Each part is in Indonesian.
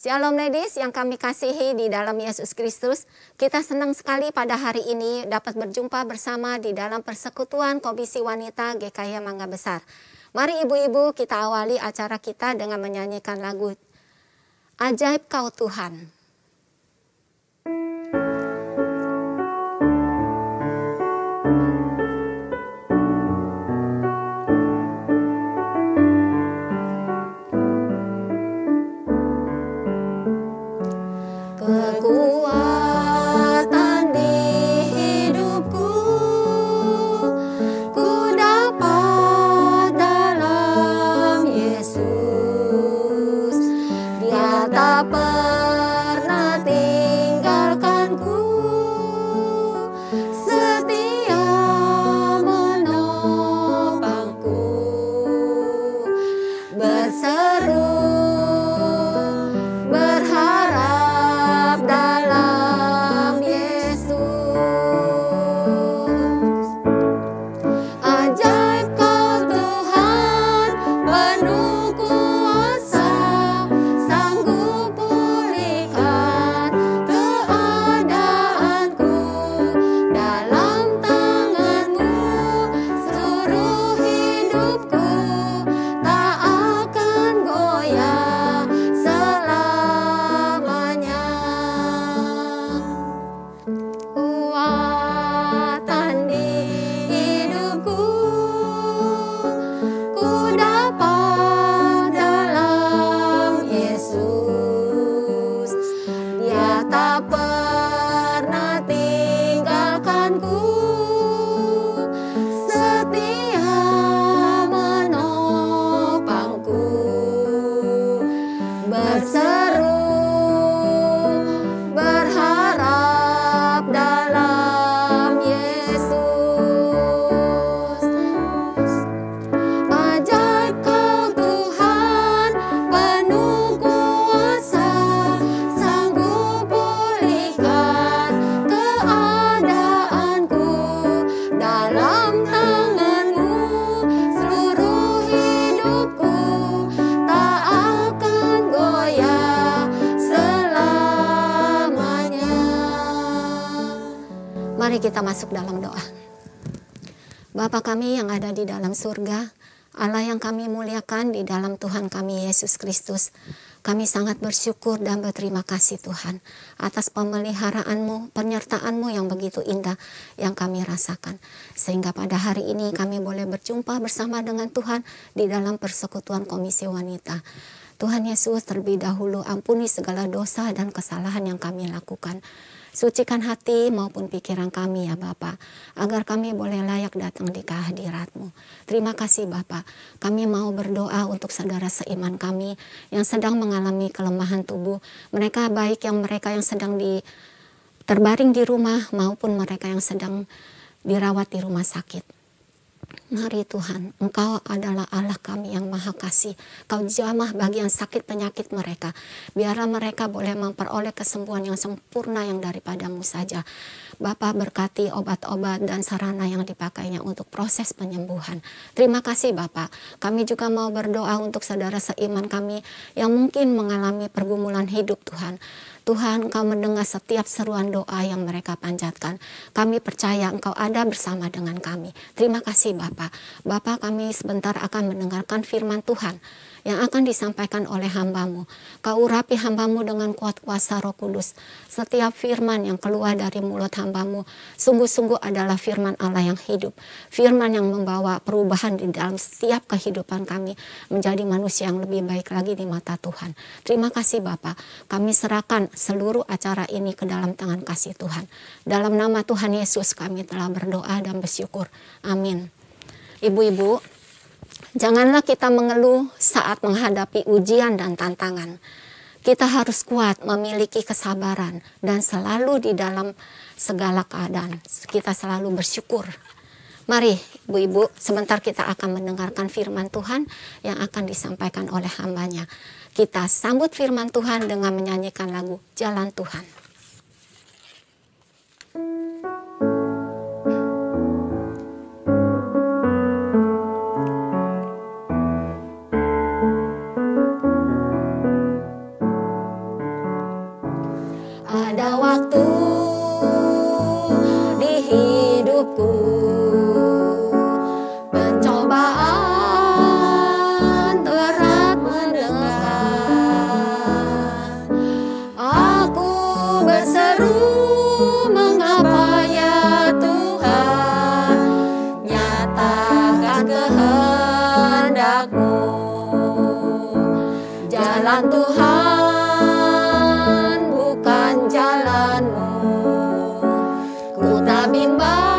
Shalom ladies yang kami kasihi di dalam Yesus Kristus. Kita senang sekali pada hari ini dapat berjumpa bersama di dalam persekutuan Komisi Wanita GKI Mangga Besar. Mari ibu-ibu kita awali acara kita dengan menyanyikan lagu Ajaib Kau Tuhan. Thank you. berseru masuk dalam doa. Bapa kami yang ada di dalam surga, Allah yang kami muliakan di dalam Tuhan kami Yesus Kristus. Kami sangat bersyukur dan berterima kasih Tuhan atas pemeliharaanmu, penyertaanmu yang begitu indah yang kami rasakan. Sehingga pada hari ini kami boleh berjumpa bersama dengan Tuhan di dalam persekutuan komisi wanita. Tuhan Yesus terlebih dahulu ampuni segala dosa dan kesalahan yang kami lakukan Sucikan hati maupun pikiran kami ya Bapa, agar kami boleh layak datang di kehadiratmu. Terima kasih Bapa, kami mau berdoa untuk saudara seiman kami yang sedang mengalami kelemahan tubuh. Mereka baik yang mereka yang sedang di terbaring di rumah maupun mereka yang sedang dirawat di rumah sakit. Mari Tuhan, Engkau adalah Allah kami yang maha kasih. Kau jamah bagi yang sakit penyakit mereka. Biarlah mereka boleh memperoleh kesembuhan yang sempurna yang daripadamu saja. Bapa berkati obat-obat dan sarana yang dipakainya untuk proses penyembuhan. Terima kasih Bapak. Kami juga mau berdoa untuk saudara seiman kami yang mungkin mengalami pergumulan hidup Tuhan. Tuhan engkau mendengar setiap seruan doa yang mereka panjatkan. Kami percaya engkau ada bersama dengan kami. Terima kasih Bapak. Bapak kami sebentar akan mendengarkan firman Tuhan yang akan disampaikan oleh hambamu. Kau urapi hambamu dengan kuat kuasa roh kudus. Setiap firman yang keluar dari mulut hambamu sungguh-sungguh adalah firman Allah yang hidup. Firman yang membawa perubahan di dalam setiap kehidupan kami menjadi manusia yang lebih baik lagi di mata Tuhan. Terima kasih Bapak. Kami serahkan seluruh acara ini ke dalam tangan kasih Tuhan. Dalam nama Tuhan Yesus kami telah berdoa dan bersyukur. Amin. Ibu-ibu, Janganlah kita mengeluh saat menghadapi ujian dan tantangan. Kita harus kuat memiliki kesabaran dan selalu di dalam segala keadaan. Kita selalu bersyukur. Mari ibu-ibu sebentar kita akan mendengarkan firman Tuhan yang akan disampaikan oleh hambanya. Kita sambut firman Tuhan dengan menyanyikan lagu Jalan Tuhan. Thank you. jalanmu Ku tak bimbang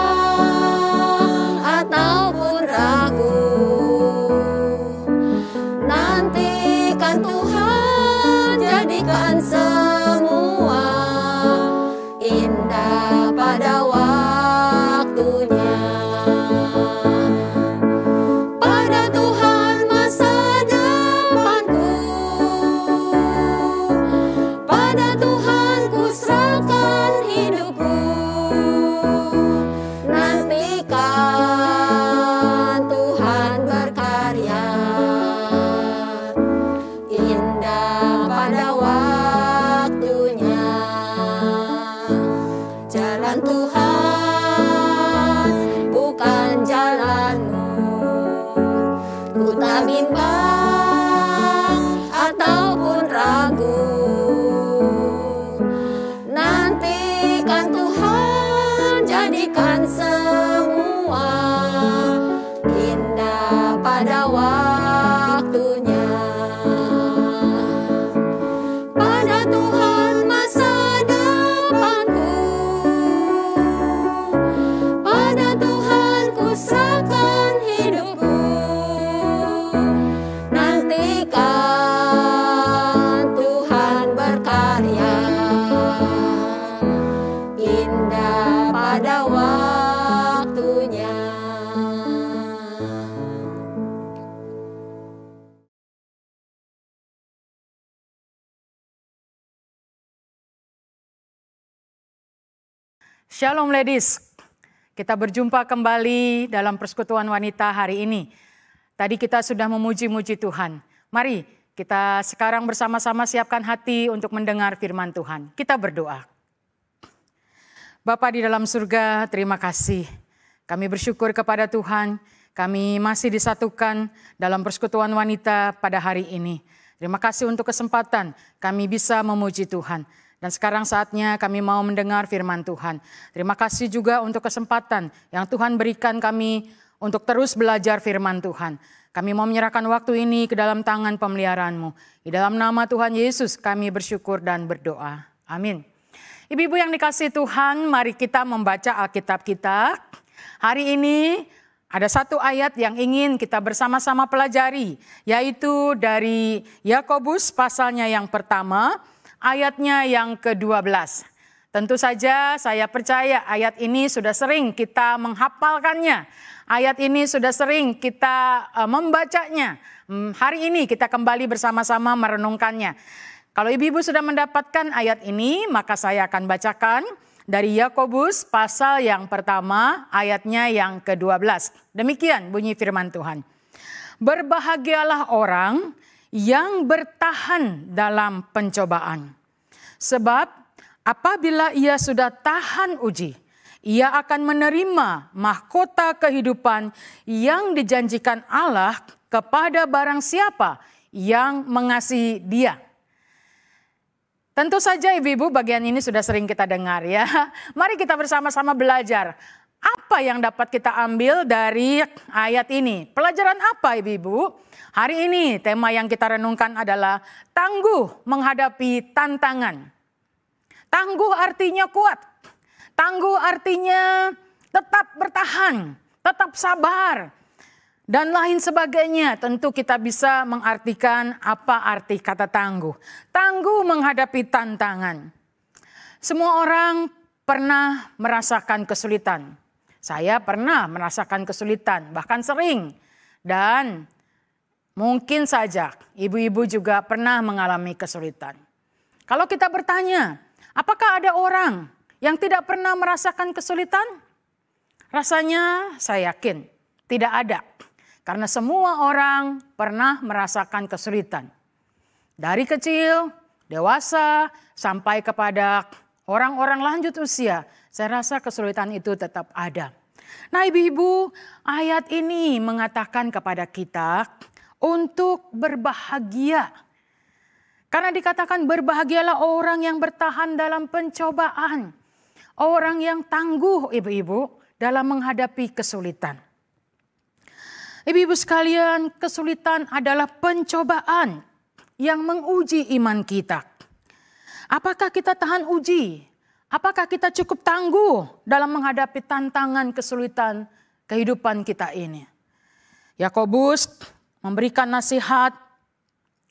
Shalom ladies. Kita berjumpa kembali dalam persekutuan wanita hari ini. Tadi kita sudah memuji-muji Tuhan. Mari kita sekarang bersama-sama siapkan hati untuk mendengar firman Tuhan. Kita berdoa. Bapa di dalam surga, terima kasih. Kami bersyukur kepada Tuhan, kami masih disatukan dalam persekutuan wanita pada hari ini. Terima kasih untuk kesempatan kami bisa memuji Tuhan. Dan sekarang saatnya kami mau mendengar firman Tuhan. Terima kasih juga untuk kesempatan yang Tuhan berikan kami untuk terus belajar firman Tuhan. Kami mau menyerahkan waktu ini ke dalam tangan pemeliharaanmu. Di dalam nama Tuhan Yesus kami bersyukur dan berdoa. Amin. Ibu-ibu yang dikasih Tuhan, mari kita membaca Alkitab kita. Hari ini ada satu ayat yang ingin kita bersama-sama pelajari, yaitu dari Yakobus pasalnya yang pertama, ayatnya yang ke-12. Tentu saja saya percaya ayat ini sudah sering kita menghafalkannya. Ayat ini sudah sering kita eh, membacanya. Hmm, hari ini kita kembali bersama-sama merenungkannya. Kalau ibu-ibu sudah mendapatkan ayat ini, maka saya akan bacakan dari Yakobus pasal yang pertama, ayatnya yang ke-12. Demikian bunyi firman Tuhan. Berbahagialah orang yang bertahan dalam pencobaan. Sebab apabila ia sudah tahan uji, ia akan menerima mahkota kehidupan yang dijanjikan Allah kepada barang siapa yang mengasihi dia. Tentu saja ibu-ibu bagian ini sudah sering kita dengar ya. Mari kita bersama-sama belajar apa yang dapat kita ambil dari ayat ini? Pelajaran apa Ibu-Ibu? Hari ini tema yang kita renungkan adalah tangguh menghadapi tantangan. Tangguh artinya kuat. Tangguh artinya tetap bertahan, tetap sabar, dan lain sebagainya. Tentu kita bisa mengartikan apa arti kata tangguh. Tangguh menghadapi tantangan. Semua orang pernah merasakan kesulitan. Saya pernah merasakan kesulitan, bahkan sering. Dan mungkin saja ibu-ibu juga pernah mengalami kesulitan. Kalau kita bertanya, apakah ada orang yang tidak pernah merasakan kesulitan? Rasanya saya yakin tidak ada. Karena semua orang pernah merasakan kesulitan. Dari kecil, dewasa, sampai kepada orang-orang lanjut usia saya rasa kesulitan itu tetap ada. Nah, ibu-ibu, ayat ini mengatakan kepada kita untuk berbahagia. Karena dikatakan berbahagialah orang yang bertahan dalam pencobaan. Orang yang tangguh, ibu-ibu, dalam menghadapi kesulitan. Ibu-ibu sekalian, kesulitan adalah pencobaan yang menguji iman kita. Apakah kita tahan uji? Apakah kita cukup tangguh dalam menghadapi tantangan kesulitan kehidupan kita ini? Yakobus memberikan nasihat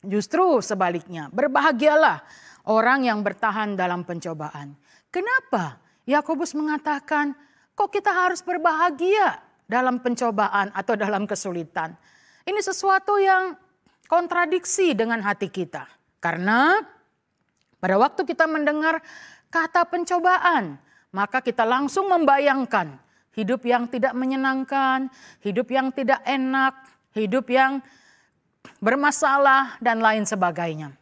justru sebaliknya, berbahagialah orang yang bertahan dalam pencobaan. Kenapa Yakobus mengatakan, "Kok kita harus berbahagia dalam pencobaan atau dalam kesulitan?" Ini sesuatu yang kontradiksi dengan hati kita. Karena pada waktu kita mendengar kata pencobaan, maka kita langsung membayangkan hidup yang tidak menyenangkan, hidup yang tidak enak, hidup yang bermasalah, dan lain sebagainya.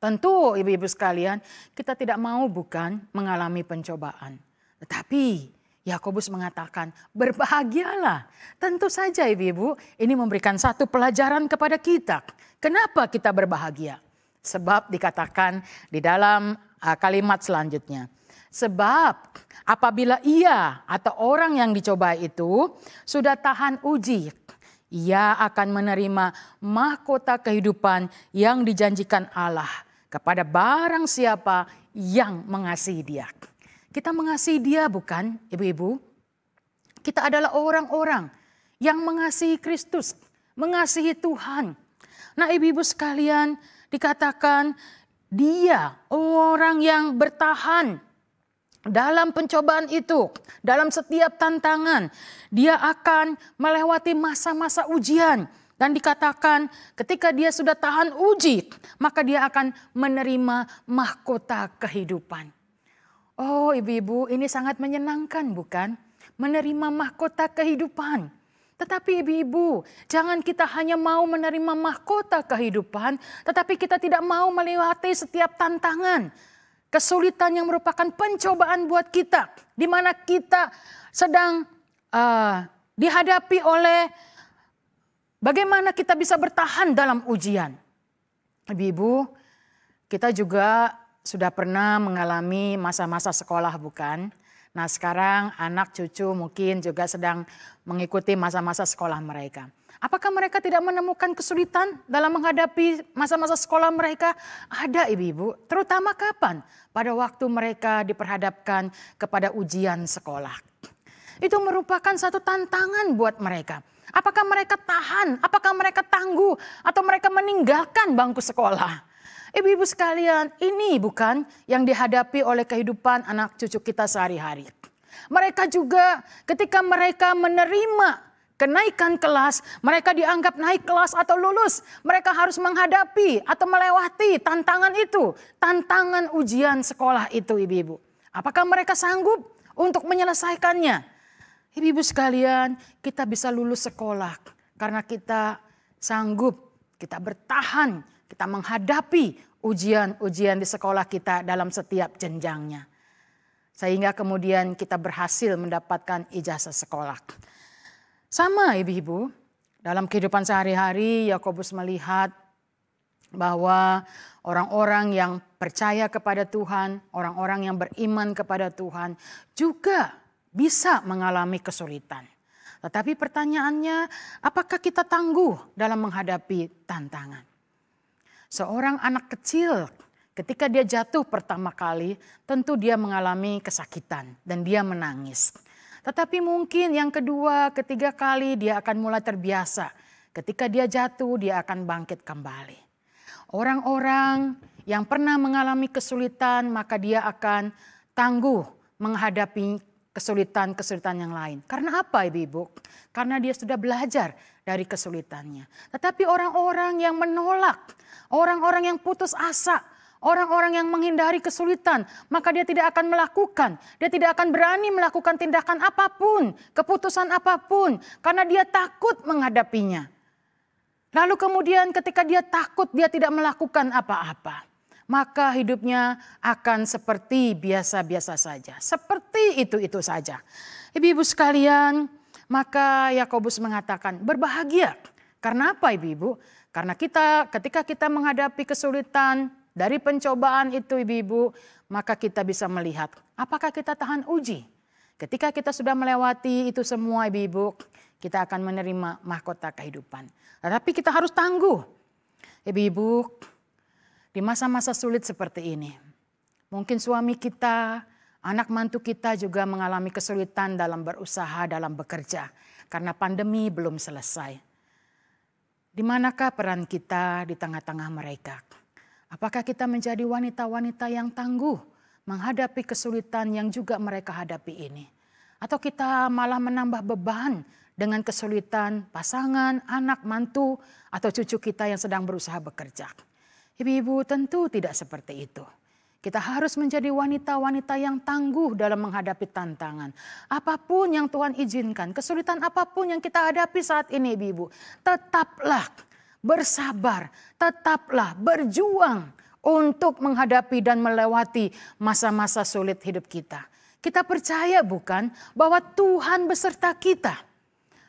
Tentu, ibu-ibu sekalian, kita tidak mau bukan mengalami pencobaan, tetapi Yakobus mengatakan, "Berbahagialah." Tentu saja, ibu-ibu, ini memberikan satu pelajaran kepada kita. Kenapa kita berbahagia? Sebab dikatakan di dalam Eh, kalimat selanjutnya. Sebab apabila ia atau orang yang dicoba itu sudah tahan uji, ia akan menerima mahkota kehidupan yang dijanjikan Allah kepada barang siapa yang mengasihi dia. Kita mengasihi dia bukan ibu-ibu? Kita adalah orang-orang yang mengasihi Kristus, mengasihi Tuhan. Nah ibu-ibu sekalian dikatakan dia orang yang bertahan dalam pencobaan itu, dalam setiap tantangan, dia akan melewati masa-masa ujian. Dan dikatakan ketika dia sudah tahan uji, maka dia akan menerima mahkota kehidupan. Oh ibu-ibu ini sangat menyenangkan bukan? Menerima mahkota kehidupan. Tetapi ibu-ibu, jangan kita hanya mau menerima mahkota kehidupan, tetapi kita tidak mau melewati setiap tantangan. Kesulitan yang merupakan pencobaan buat kita, di mana kita sedang uh, dihadapi oleh bagaimana kita bisa bertahan dalam ujian. Ibu-ibu, kita juga sudah pernah mengalami masa-masa sekolah, bukan? Nah sekarang anak cucu mungkin juga sedang mengikuti masa-masa sekolah mereka. Apakah mereka tidak menemukan kesulitan dalam menghadapi masa-masa sekolah mereka? Ada ibu-ibu, terutama kapan? Pada waktu mereka diperhadapkan kepada ujian sekolah. Itu merupakan satu tantangan buat mereka. Apakah mereka tahan? Apakah mereka tangguh? Atau mereka meninggalkan bangku sekolah? Ibu-ibu sekalian, ini bukan yang dihadapi oleh kehidupan anak cucu kita sehari-hari. Mereka juga ketika mereka menerima kenaikan kelas, mereka dianggap naik kelas atau lulus. Mereka harus menghadapi atau melewati tantangan itu, tantangan ujian sekolah itu ibu-ibu. Apakah mereka sanggup untuk menyelesaikannya? Ibu-ibu sekalian, kita bisa lulus sekolah karena kita sanggup, kita bertahan, kita menghadapi ujian-ujian di sekolah kita dalam setiap jenjangnya. Sehingga kemudian kita berhasil mendapatkan ijazah sekolah. Sama ibu-ibu, dalam kehidupan sehari-hari Yakobus melihat bahwa orang-orang yang percaya kepada Tuhan, orang-orang yang beriman kepada Tuhan juga bisa mengalami kesulitan. Tetapi pertanyaannya, apakah kita tangguh dalam menghadapi tantangan? seorang anak kecil ketika dia jatuh pertama kali, tentu dia mengalami kesakitan dan dia menangis. Tetapi mungkin yang kedua, ketiga kali dia akan mulai terbiasa. Ketika dia jatuh, dia akan bangkit kembali. Orang-orang yang pernah mengalami kesulitan, maka dia akan tangguh menghadapi kesulitan-kesulitan yang lain. Karena apa ibu-ibu? Karena dia sudah belajar dari kesulitannya. Tetapi orang-orang yang menolak, Orang-orang yang putus asa, orang-orang yang menghindari kesulitan, maka dia tidak akan melakukan. Dia tidak akan berani melakukan tindakan apapun, keputusan apapun, karena dia takut menghadapinya. Lalu kemudian ketika dia takut dia tidak melakukan apa-apa. Maka hidupnya akan seperti biasa-biasa saja. Seperti itu-itu saja. Ibu-ibu sekalian, maka Yakobus mengatakan berbahagia. Karena apa ibu-ibu? Karena kita ketika kita menghadapi kesulitan dari pencobaan itu ibu-ibu, maka kita bisa melihat apakah kita tahan uji. Ketika kita sudah melewati itu semua ibu-ibu, kita akan menerima mahkota kehidupan. Tetapi kita harus tangguh. Ibu-ibu, di masa-masa sulit seperti ini, mungkin suami kita, anak mantu kita juga mengalami kesulitan dalam berusaha, dalam bekerja. Karena pandemi belum selesai. Di manakah peran kita di tengah-tengah mereka? Apakah kita menjadi wanita-wanita yang tangguh menghadapi kesulitan yang juga mereka hadapi ini? Atau kita malah menambah beban dengan kesulitan pasangan, anak, mantu, atau cucu kita yang sedang berusaha bekerja? Ibu-ibu tentu tidak seperti itu. Kita harus menjadi wanita-wanita yang tangguh dalam menghadapi tantangan. Apapun yang Tuhan izinkan, kesulitan apapun yang kita hadapi saat ini Ibu, tetaplah bersabar, tetaplah berjuang untuk menghadapi dan melewati masa-masa sulit hidup kita. Kita percaya bukan bahwa Tuhan beserta kita.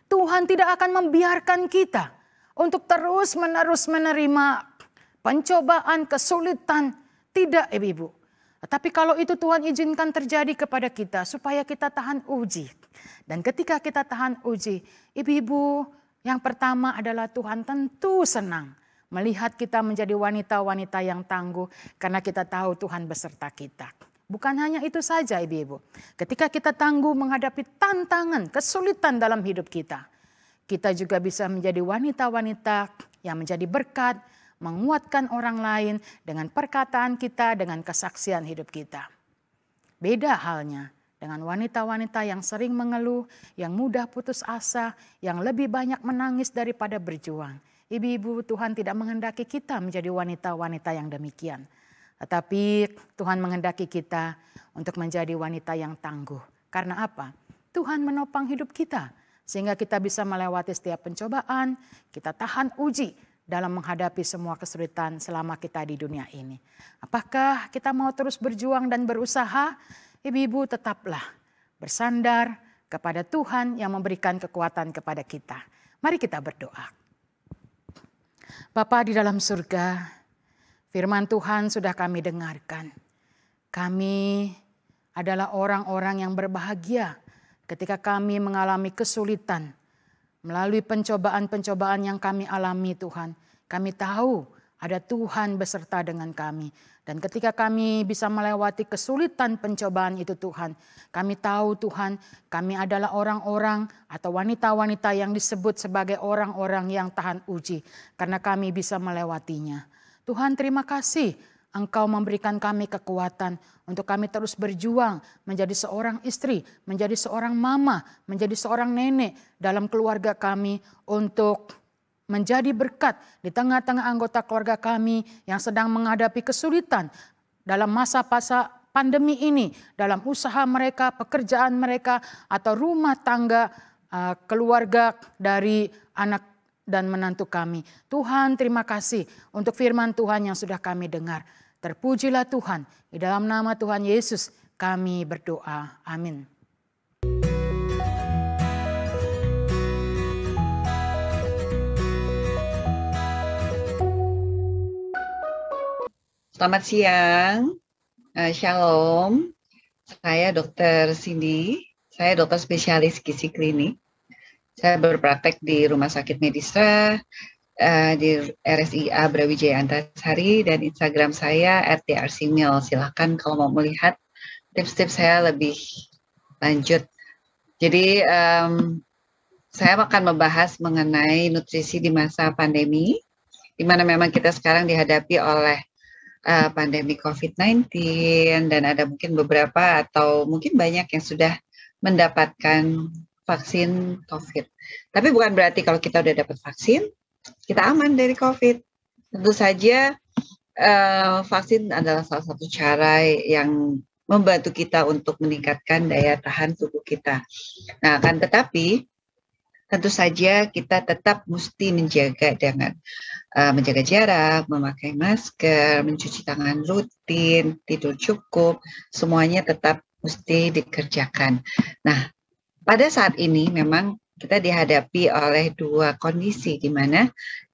Tuhan tidak akan membiarkan kita untuk terus-menerus menerima pencobaan, kesulitan, tidak ibu-ibu. Tapi kalau itu Tuhan izinkan terjadi kepada kita supaya kita tahan uji. Dan ketika kita tahan uji, ibu-ibu yang pertama adalah Tuhan tentu senang melihat kita menjadi wanita-wanita yang tangguh karena kita tahu Tuhan beserta kita. Bukan hanya itu saja ibu-ibu. Ketika kita tangguh menghadapi tantangan, kesulitan dalam hidup kita. Kita juga bisa menjadi wanita-wanita yang menjadi berkat menguatkan orang lain dengan perkataan kita, dengan kesaksian hidup kita. Beda halnya dengan wanita-wanita yang sering mengeluh, yang mudah putus asa, yang lebih banyak menangis daripada berjuang. Ibu-ibu, Tuhan tidak menghendaki kita menjadi wanita-wanita yang demikian. Tetapi Tuhan menghendaki kita untuk menjadi wanita yang tangguh. Karena apa? Tuhan menopang hidup kita sehingga kita bisa melewati setiap pencobaan, kita tahan uji dalam menghadapi semua kesulitan selama kita di dunia ini. Apakah kita mau terus berjuang dan berusaha? Ibu-ibu tetaplah bersandar kepada Tuhan yang memberikan kekuatan kepada kita. Mari kita berdoa. Bapa di dalam surga, firman Tuhan sudah kami dengarkan. Kami adalah orang-orang yang berbahagia ketika kami mengalami kesulitan, Melalui pencobaan-pencobaan yang kami alami Tuhan, kami tahu ada Tuhan beserta dengan kami. Dan ketika kami bisa melewati kesulitan pencobaan itu Tuhan, kami tahu Tuhan kami adalah orang-orang atau wanita-wanita yang disebut sebagai orang-orang yang tahan uji. Karena kami bisa melewatinya. Tuhan terima kasih Engkau memberikan kami kekuatan untuk kami terus berjuang menjadi seorang istri, menjadi seorang mama, menjadi seorang nenek dalam keluarga kami untuk menjadi berkat di tengah-tengah anggota keluarga kami yang sedang menghadapi kesulitan dalam masa-masa pandemi ini, dalam usaha mereka, pekerjaan mereka, atau rumah tangga eh, keluarga dari anak dan menantu kami. Tuhan, terima kasih untuk firman Tuhan yang sudah kami dengar. Terpujilah Tuhan. Di dalam nama Tuhan Yesus kami berdoa. Amin. Selamat siang. Eh, shalom. Saya Dr. Cindy. Saya dokter spesialis gizi klinik. Saya berpraktek di Rumah Sakit Medistra, uh, di RSIA Brawijaya Antasari dan Instagram saya RTRC Silahkan kalau mau melihat tips-tips saya lebih lanjut. Jadi um, saya akan membahas mengenai nutrisi di masa pandemi, di mana memang kita sekarang dihadapi oleh uh, pandemi COVID-19 dan ada mungkin beberapa atau mungkin banyak yang sudah mendapatkan vaksin COVID. Tapi bukan berarti kalau kita sudah dapat vaksin, kita aman dari COVID. Tentu saja uh, vaksin adalah salah satu cara yang membantu kita untuk meningkatkan daya tahan tubuh kita. Nah, akan tetapi tentu saja kita tetap mesti menjaga dengan uh, menjaga jarak, memakai masker, mencuci tangan rutin, tidur cukup, semuanya tetap mesti dikerjakan. Nah, pada saat ini memang kita dihadapi oleh dua kondisi di mana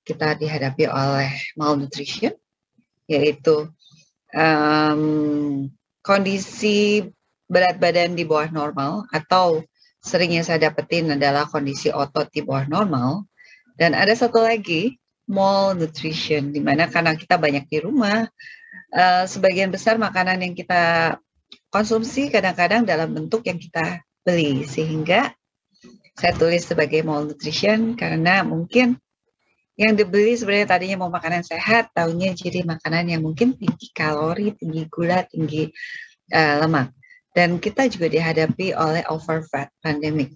kita dihadapi oleh malnutrition yaitu um, kondisi berat badan di bawah normal atau seringnya saya dapetin adalah kondisi otot di bawah normal dan ada satu lagi malnutrition di mana karena kita banyak di rumah uh, sebagian besar makanan yang kita konsumsi kadang-kadang dalam bentuk yang kita beli sehingga saya tulis sebagai malnutrition karena mungkin yang dibeli sebenarnya tadinya mau makanan sehat, tahunya jadi makanan yang mungkin tinggi kalori, tinggi gula, tinggi uh, lemak. Dan kita juga dihadapi oleh overfat pandemic.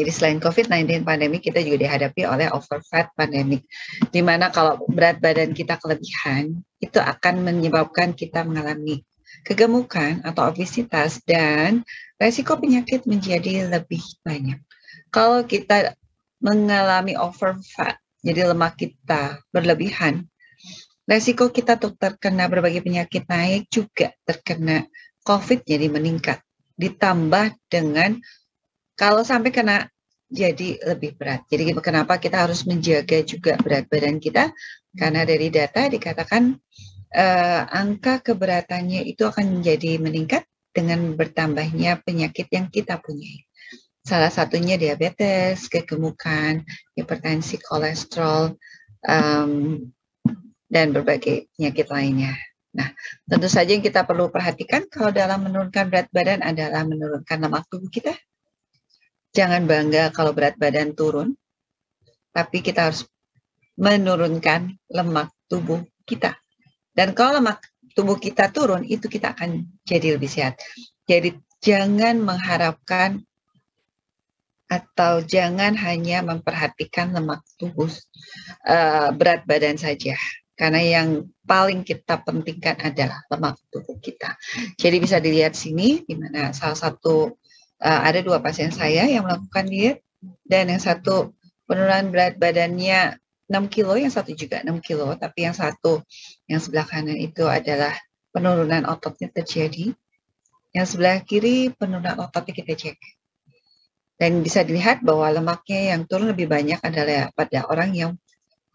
Jadi selain COVID-19 pandemi, kita juga dihadapi oleh overfat pandemic. Dimana kalau berat badan kita kelebihan, itu akan menyebabkan kita mengalami kegemukan atau obesitas dan resiko penyakit menjadi lebih banyak kalau kita mengalami over fat, jadi lemak kita berlebihan, resiko kita untuk terkena berbagai penyakit naik juga terkena COVID jadi meningkat. Ditambah dengan kalau sampai kena jadi lebih berat. Jadi kenapa kita harus menjaga juga berat badan kita? Karena dari data dikatakan eh, angka keberatannya itu akan menjadi meningkat dengan bertambahnya penyakit yang kita punya. Salah satunya diabetes, kegemukan, hipertensi, kolesterol, um, dan berbagai penyakit lainnya. Nah, tentu saja yang kita perlu perhatikan kalau dalam menurunkan berat badan adalah menurunkan lemak tubuh kita. Jangan bangga kalau berat badan turun, tapi kita harus menurunkan lemak tubuh kita. Dan kalau lemak tubuh kita turun, itu kita akan jadi lebih sehat. Jadi jangan mengharapkan atau jangan hanya memperhatikan lemak tubuh eh, berat badan saja karena yang paling kita pentingkan adalah lemak tubuh kita. Jadi bisa dilihat sini di mana salah satu eh, ada dua pasien saya yang melakukan diet dan yang satu penurunan berat badannya 6 kilo, yang satu juga 6 kilo, tapi yang satu yang sebelah kanan itu adalah penurunan ototnya terjadi. Yang sebelah kiri penurunan ototnya kita cek dan bisa dilihat bahwa lemaknya yang turun lebih banyak adalah pada orang yang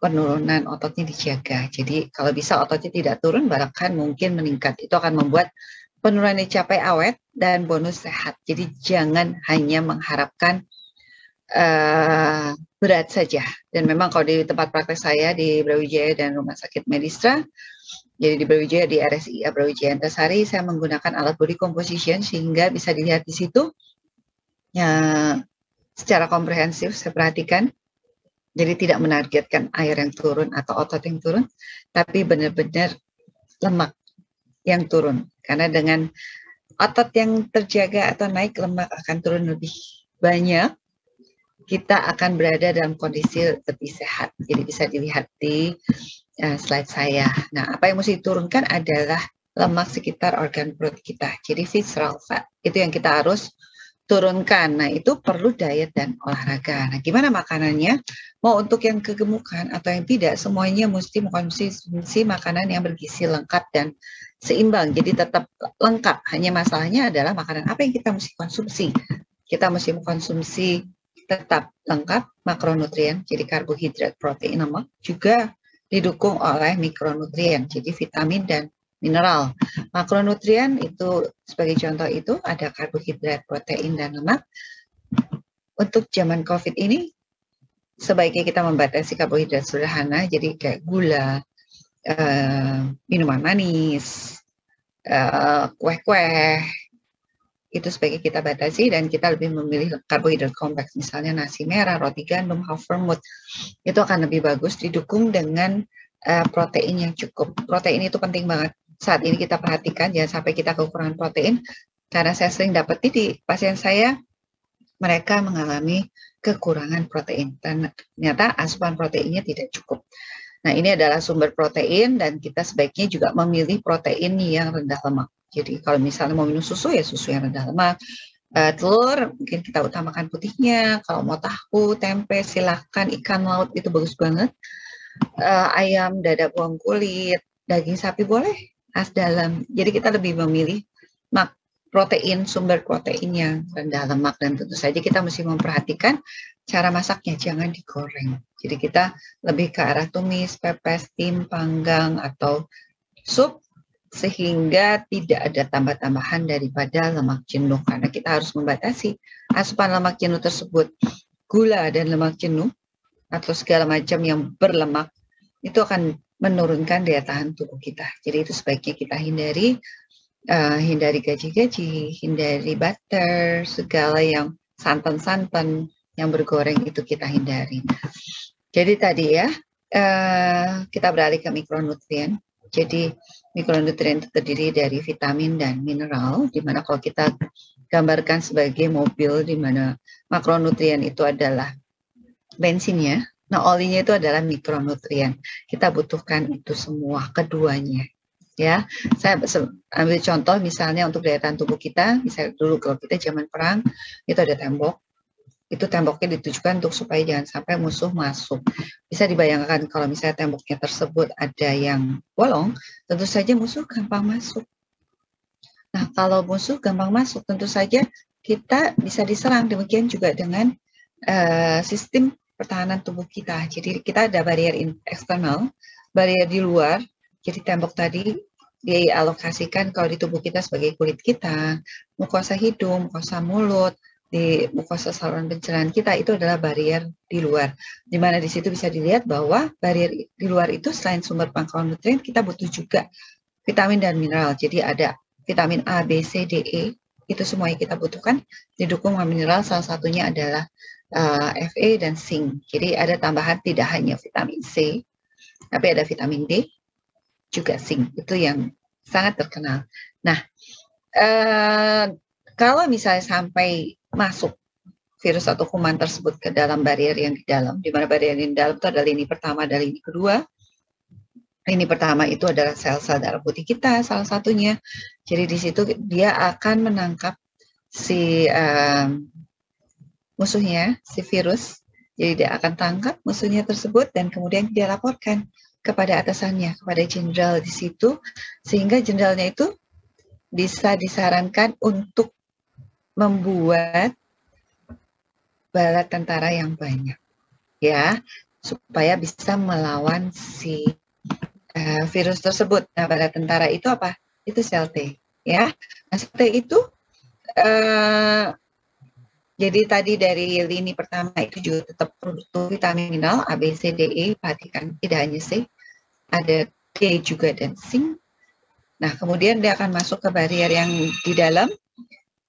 penurunan ototnya dijaga. Jadi kalau bisa ototnya tidak turun, bahkan mungkin meningkat. Itu akan membuat penurunan dicapai awet dan bonus sehat. Jadi jangan hanya mengharapkan uh, berat saja. Dan memang kalau di tempat praktek saya di Brawijaya dan Rumah Sakit Medistra, jadi di Brawijaya di RSI Brawijaya Antasari saya menggunakan alat body composition sehingga bisa dilihat di situ ya, secara komprehensif saya perhatikan. Jadi tidak menargetkan air yang turun atau otot yang turun, tapi benar-benar lemak yang turun. Karena dengan otot yang terjaga atau naik, lemak akan turun lebih banyak. Kita akan berada dalam kondisi lebih sehat. Jadi bisa dilihat di eh, slide saya. Nah, apa yang mesti diturunkan adalah lemak sekitar organ perut kita. Jadi visceral fat. Itu yang kita harus turunkan. Nah, itu perlu diet dan olahraga. Nah, gimana makanannya? Mau untuk yang kegemukan atau yang tidak, semuanya mesti mengkonsumsi makanan yang bergizi lengkap dan seimbang. Jadi tetap lengkap. Hanya masalahnya adalah makanan apa yang kita mesti konsumsi. Kita mesti mengkonsumsi tetap lengkap makronutrien, jadi karbohidrat, protein, lemak, juga didukung oleh mikronutrien, jadi vitamin dan mineral. Makronutrien itu sebagai contoh itu ada karbohidrat, protein, dan lemak. Untuk zaman COVID ini, sebaiknya kita membatasi karbohidrat sederhana, jadi kayak gula, eh, minuman manis, eh, kue-kue, itu sebaiknya kita batasi dan kita lebih memilih karbohidrat kompleks misalnya nasi merah, roti gandum, half vermouth itu akan lebih bagus didukung dengan eh, protein yang cukup protein itu penting banget saat ini kita perhatikan jangan sampai kita kekurangan protein karena saya sering dapati di pasien saya mereka mengalami kekurangan protein dan ternyata asupan proteinnya tidak cukup. Nah, ini adalah sumber protein dan kita sebaiknya juga memilih protein yang rendah lemak. Jadi kalau misalnya mau minum susu ya susu yang rendah lemak. Uh, telur mungkin kita utamakan putihnya. Kalau mau tahu, tempe silahkan ikan laut itu bagus banget. Uh, ayam, dada buang kulit, daging sapi boleh khas dalam. Jadi kita lebih memilih mak protein, sumber protein yang rendah lemak dan tentu saja kita mesti memperhatikan cara masaknya jangan digoreng. Jadi kita lebih ke arah tumis, pepes, tim, panggang atau sup sehingga tidak ada tambah-tambahan daripada lemak jenuh karena kita harus membatasi asupan lemak jenuh tersebut. Gula dan lemak jenuh atau segala macam yang berlemak itu akan menurunkan daya tahan tubuh kita. Jadi itu sebaiknya kita hindari, uh, hindari gaji-gaji, hindari butter, segala yang santan-santan yang bergoreng itu kita hindari. Jadi tadi ya, uh, kita beralih ke mikronutrien. Jadi mikronutrien itu terdiri dari vitamin dan mineral, Dimana kalau kita gambarkan sebagai mobil, dimana makronutrien itu adalah bensinnya, Nah, olinya itu adalah mikronutrien. Kita butuhkan itu semua keduanya. Ya, saya ambil contoh misalnya untuk daya tahan tubuh kita, misalnya dulu kalau kita zaman perang itu ada tembok, itu temboknya ditujukan untuk supaya jangan sampai musuh masuk. Bisa dibayangkan kalau misalnya temboknya tersebut ada yang bolong, tentu saja musuh gampang masuk. Nah, kalau musuh gampang masuk, tentu saja kita bisa diserang. Demikian juga dengan uh, sistem pertahanan tubuh kita. Jadi kita ada barrier eksternal, barrier di luar. Jadi tembok tadi dialokasikan kalau di tubuh kita sebagai kulit kita, mukosa hidung, mukosa mulut, di mukosa saluran pencernaan kita itu adalah barrier di luar. Di mana di situ bisa dilihat bahwa barrier di luar itu selain sumber pangkalan nutrien kita butuh juga vitamin dan mineral. Jadi ada vitamin A, B, C, D, E itu semua yang kita butuhkan didukung sama mineral salah satunya adalah uh, eh, FA dan zinc. Jadi ada tambahan tidak hanya vitamin C, tapi ada vitamin D juga zinc. Itu yang sangat terkenal. Nah, uh, kalau misalnya sampai masuk virus atau kuman tersebut ke dalam barrier yang di dalam, di mana barrier yang di dalam itu ada lini pertama dan lini kedua. Lini pertama itu adalah sel-sel darah putih kita salah satunya. Jadi di situ dia akan menangkap si um, musuhnya, si virus. Jadi dia akan tangkap musuhnya tersebut dan kemudian dia laporkan kepada atasannya, kepada jenderal di situ, sehingga jenderalnya itu bisa disarankan untuk membuat bala tentara yang banyak, ya, supaya bisa melawan si uh, virus tersebut. Nah, bala tentara itu apa? Itu sel T, ya. Nah, sel itu uh, jadi tadi dari lini pertama itu juga tetap vitamin mineral A, B, C, D, E, perhatikan tidak hanya C, ada K juga dan zinc. Nah, kemudian dia akan masuk ke barrier yang di dalam.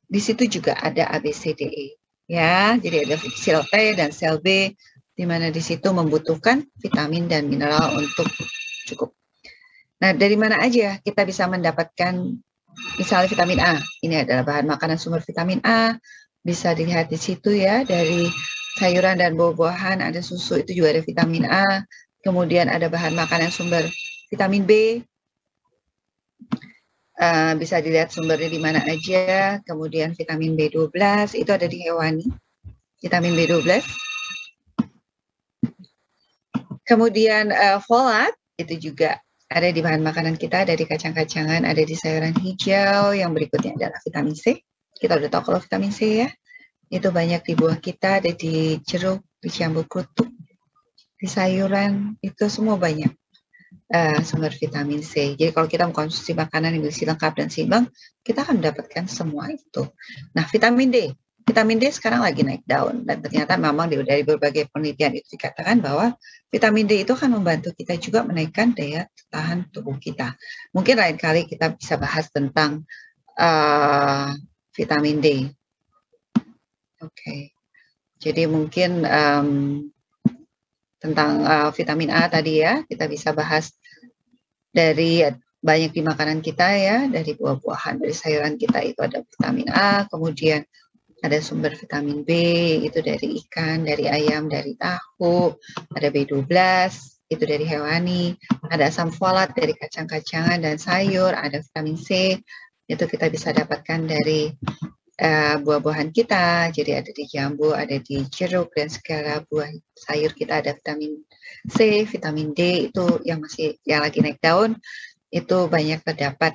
Di situ juga ada A, B, C, D, E. Ya, jadi ada sel T dan sel B, di mana di situ membutuhkan vitamin dan mineral untuk cukup. Nah, dari mana aja kita bisa mendapatkan misalnya vitamin A. Ini adalah bahan makanan sumber vitamin A, bisa dilihat di situ ya dari sayuran dan buah-buahan ada susu itu juga ada vitamin A kemudian ada bahan makanan sumber vitamin B uh, bisa dilihat sumbernya di mana aja kemudian vitamin B12 itu ada di hewani vitamin B12 kemudian uh, folat itu juga ada di bahan makanan kita, dari kacang-kacangan, ada di sayuran hijau. Yang berikutnya adalah vitamin C kita udah tahu kalau vitamin C ya itu banyak di buah kita ada di jeruk di jambu kutuk di sayuran itu semua banyak uh, sumber vitamin C jadi kalau kita mengkonsumsi makanan yang bersih lengkap dan seimbang kita akan mendapatkan semua itu nah vitamin D vitamin D sekarang lagi naik daun dan ternyata memang dari berbagai penelitian itu dikatakan bahwa vitamin D itu akan membantu kita juga menaikkan daya tahan tubuh kita mungkin lain kali kita bisa bahas tentang uh, vitamin D. Oke, okay. jadi mungkin um, tentang uh, vitamin A tadi ya kita bisa bahas dari banyak di makanan kita ya dari buah-buahan dari sayuran kita itu ada vitamin A kemudian ada sumber vitamin B itu dari ikan dari ayam dari tahu ada B12 itu dari hewani ada asam folat dari kacang-kacangan dan sayur ada vitamin C itu kita bisa dapatkan dari uh, buah-buahan kita. Jadi ada di jambu, ada di jeruk dan segala buah sayur kita ada vitamin C, vitamin D itu yang masih yang lagi naik daun itu banyak terdapat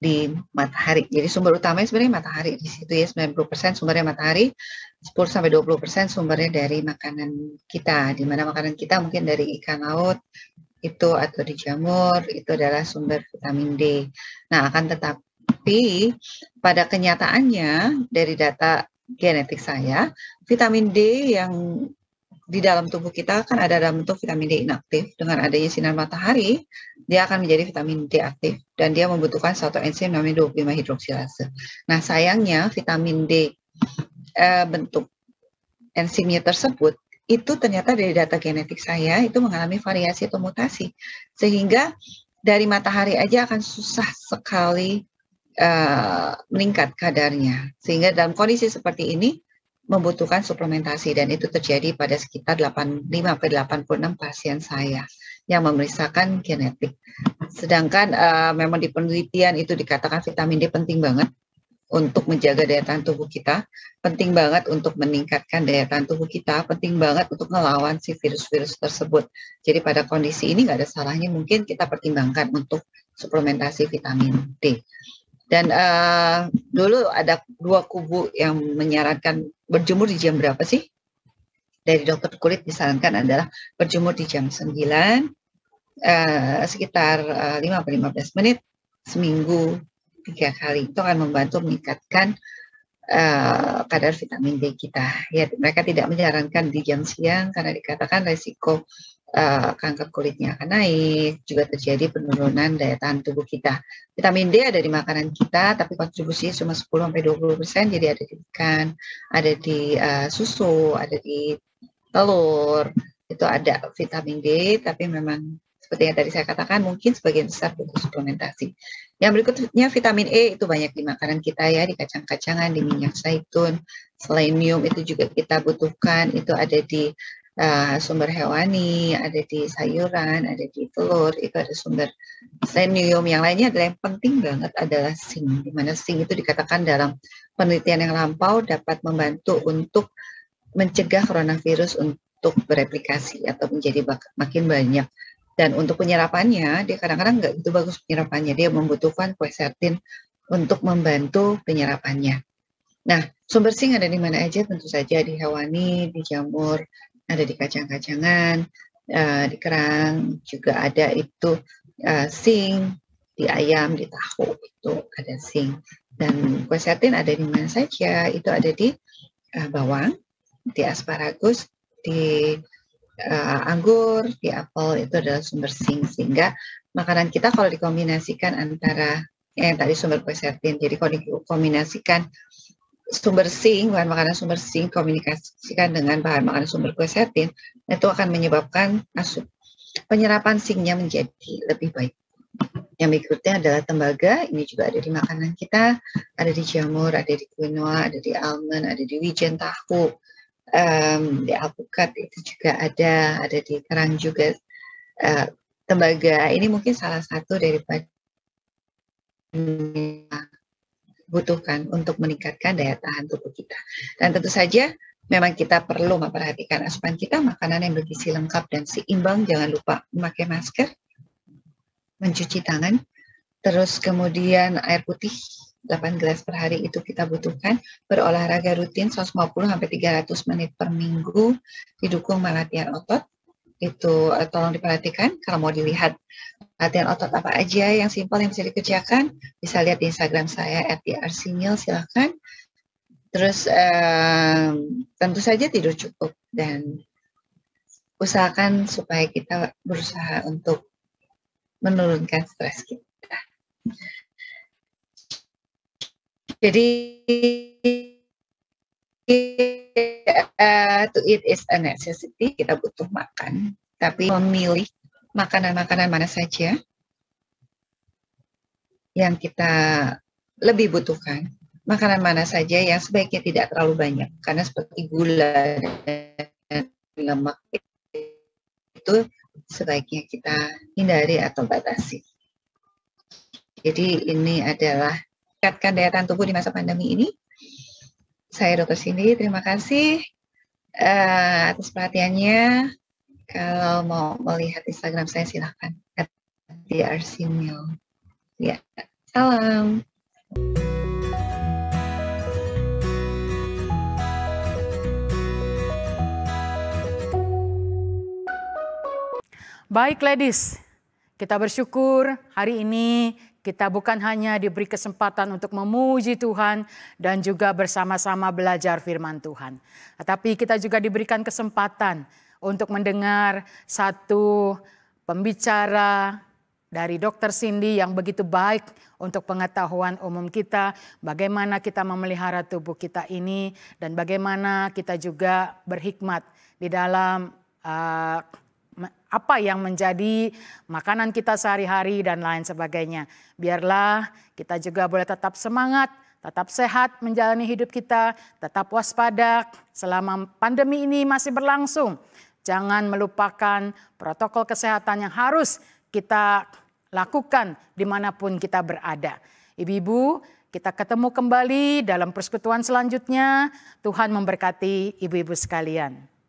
di matahari. Jadi sumber utamanya sebenarnya matahari di situ ya 90% sumbernya matahari, 10 sampai 20% sumbernya dari makanan kita. Di mana makanan kita mungkin dari ikan laut, itu atau di jamur itu adalah sumber vitamin D. Nah, akan tetapi pada kenyataannya dari data genetik saya, vitamin D yang di dalam tubuh kita kan ada dalam bentuk vitamin D inaktif. Dengan adanya sinar matahari, dia akan menjadi vitamin D aktif dan dia membutuhkan suatu enzim namanya 25 hidroksilase. Nah, sayangnya vitamin D eh, bentuk enzimnya tersebut itu ternyata dari data genetik saya itu mengalami variasi atau mutasi sehingga dari matahari aja akan susah sekali uh, meningkat kadarnya sehingga dalam kondisi seperti ini membutuhkan suplementasi dan itu terjadi pada sekitar 85 86 pasien saya yang memeriksakan genetik. Sedangkan uh, memang di penelitian itu dikatakan vitamin D penting banget untuk menjaga daya tahan tubuh kita, penting banget untuk meningkatkan daya tahan tubuh kita, penting banget untuk melawan si virus-virus tersebut. Jadi pada kondisi ini nggak ada salahnya mungkin kita pertimbangkan untuk suplementasi vitamin D. Dan uh, dulu ada dua kubu yang menyarankan berjemur di jam berapa sih? Dari dokter kulit disarankan adalah berjemur di jam 9, uh, eh, sekitar uh, eh, 5-15 menit, seminggu tiga kali itu akan membantu meningkatkan uh, kadar vitamin D kita. Ya, mereka tidak menyarankan di jam siang karena dikatakan resiko uh, kanker kulitnya akan naik, juga terjadi penurunan daya tahan tubuh kita. Vitamin D ada di makanan kita, tapi kontribusi cuma 10 sampai 20 persen, jadi ada di ikan, ada di uh, susu, ada di telur, itu ada vitamin D, tapi memang seperti yang tadi saya katakan, mungkin sebagian besar butuh suplementasi. Yang berikutnya vitamin E itu banyak di makanan kita ya, di kacang-kacangan, di minyak zaitun, selenium itu juga kita butuhkan, itu ada di uh, sumber hewani, ada di sayuran, ada di telur, itu ada sumber selenium. Yang lainnya adalah yang penting banget adalah zinc, di mana zinc itu dikatakan dalam penelitian yang lampau dapat membantu untuk mencegah coronavirus untuk bereplikasi atau menjadi makin banyak dan untuk penyerapannya, dia kadang-kadang nggak -kadang gitu bagus penyerapannya. Dia membutuhkan quercetin untuk membantu penyerapannya. Nah, sumber sing ada di mana aja? Tentu saja di hewani, di jamur, ada di kacang-kacangan, uh, di kerang, juga ada itu uh, eh, sing, di ayam, di tahu, itu ada sing Dan quercetin ada di mana saja? Itu ada di uh, bawang, di asparagus, di uh, anggur, di apel itu adalah sumber zinc sehingga makanan kita kalau dikombinasikan antara yang tadi sumber quercetin. Jadi kalau dikombinasikan sumber zinc, bahan makanan sumber zinc komunikasikan dengan bahan makanan sumber quercetin, itu akan menyebabkan asup penyerapan zincnya menjadi lebih baik. Yang berikutnya adalah tembaga, ini juga ada di makanan kita, ada di jamur, ada di quinoa, ada di almond, ada di wijen tahu, um, di alpukat itu juga ada, ada di kerang juga. Uh, tembaga ini mungkin salah satu daripada butuhkan untuk meningkatkan daya tahan tubuh kita. Dan tentu saja memang kita perlu memperhatikan asupan kita, makanan yang bergizi lengkap dan seimbang, jangan lupa memakai masker, mencuci tangan, terus kemudian air putih 8 gelas per hari itu kita butuhkan, berolahraga rutin 150 sampai 300 menit per minggu, didukung melatihan otot, itu eh, tolong diperhatikan kalau mau dilihat latihan otot apa aja yang simpel yang bisa dikerjakan bisa lihat di Instagram saya @drcmil silahkan terus eh, tentu saja tidur cukup dan usahakan supaya kita berusaha untuk menurunkan stres kita. Jadi uh, to eat is a necessity, kita butuh makan, tapi memilih makanan-makanan mana saja yang kita lebih butuhkan. Makanan mana saja yang sebaiknya tidak terlalu banyak, karena seperti gula dan lemak itu sebaiknya kita hindari atau batasi. Jadi ini adalah meningkatkan daya tahan tubuh di masa pandemi ini. Saya Dr. Cindy, terima kasih uh, atas perhatiannya. Kalau mau melihat Instagram saya silahkan. At Ya, salam. Baik ladies, kita bersyukur hari ini kita bukan hanya diberi kesempatan untuk memuji Tuhan dan juga bersama-sama belajar firman Tuhan, tetapi kita juga diberikan kesempatan untuk mendengar satu pembicara dari Dokter Cindy yang begitu baik untuk pengetahuan umum kita, bagaimana kita memelihara tubuh kita ini dan bagaimana kita juga berhikmat di dalam uh, apa yang menjadi makanan kita sehari-hari dan lain sebagainya. Biarlah kita juga boleh tetap semangat, tetap sehat menjalani hidup kita, tetap waspada selama pandemi ini masih berlangsung. Jangan melupakan protokol kesehatan yang harus kita lakukan dimanapun kita berada. Ibu-ibu, kita ketemu kembali dalam persekutuan selanjutnya. Tuhan memberkati ibu-ibu sekalian.